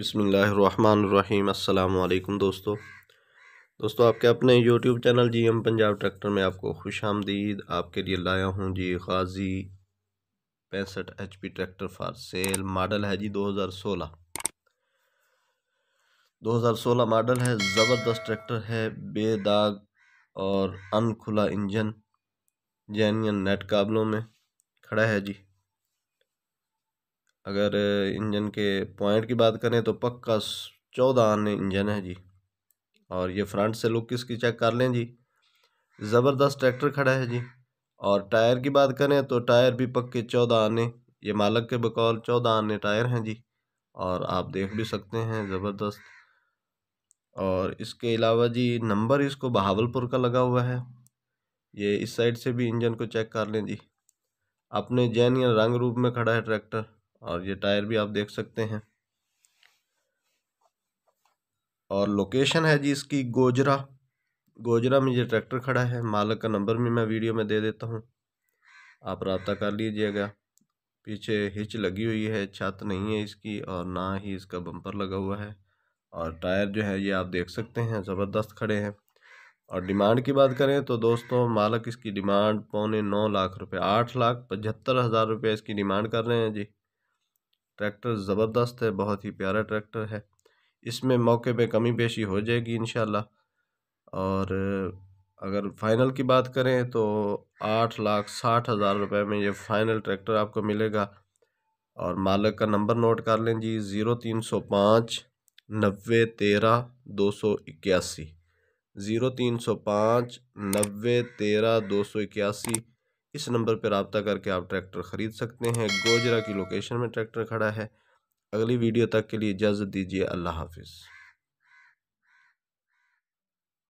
बसमीम् अल्लाम दोस्तों दोस्तों आपके अपने YouTube channel G M Punjab tractor में आपको खुश आमदीद आपके लिए लाया हूँ जी गाजी पैंसठ H P tractor for sale model है जी दो हज़ार सोलह हज़ार सोलह मॉडल है ज़बरदस्त ट्रैक्टर है बेदाग और अनखुला इंजन जैनियन नेट काबलों में खड़ा है जी अगर इंजन के पॉइंट की बात करें तो पक्का चौदह आने इंजन है जी और ये फ्रंट से लुक इसकी चेक कर लें जी ज़बरदस्त ट्रैक्टर खड़ा है जी और टायर की बात करें तो टायर भी पक्के चौदह आने ये मालक के बकौल चौदह आने टायर हैं जी और आप देख भी सकते हैं ज़बरदस्त और इसके अलावा जी नंबर इसको बहावलपुर का लगा हुआ है ये इस साइड से भी इंजन को चेक कर लें जी अपने जैन या रंग रूप में खड़ा है ट्रैक्टर और ये टायर भी आप देख सकते हैं और लोकेशन है जी इसकी गोजरा गोजरा में ये ट्रैक्टर खड़ा है मालक का नंबर भी मैं वीडियो में दे देता हूँ आप रबता कर लीजिएगा पीछे हिच लगी हुई है छत नहीं है इसकी और ना ही इसका बम्पर लगा हुआ है और टायर जो है ये आप देख सकते हैं ज़बरदस्त खड़े हैं और डिमांड की बात करें तो दोस्तों मालक इसकी डिमांड पौने नौ लाख रुपये आठ लाख पचहत्तर हज़ार रुपये इसकी डिमांड कर रहे हैं जी ट्रैक्टर ज़बरदस्त है बहुत ही प्यारा ट्रैक्टर है इसमें मौके पे कमी पेशी हो जाएगी इन और अगर फाइनल की बात करें तो आठ लाख साठ हज़ार रुपये में ये फ़ाइनल ट्रैक्टर आपको मिलेगा और मालक का नंबर नोट कर लें जी ज़ीरो तीन सौ पाँच नब्बे तेरह दो सौ इक्यासी ज़ीरो तीन सौ पाँच नब्बे तेरह दो सौ इक्यासी इस नंबर पर रबता करके आप ट्रैक्टर ख़रीद सकते हैं गोजरा की लोकेशन में ट्रैक्टर खड़ा है अगली वीडियो तक के लिए इजाज़त दीजिए अल्लाह हाफिज़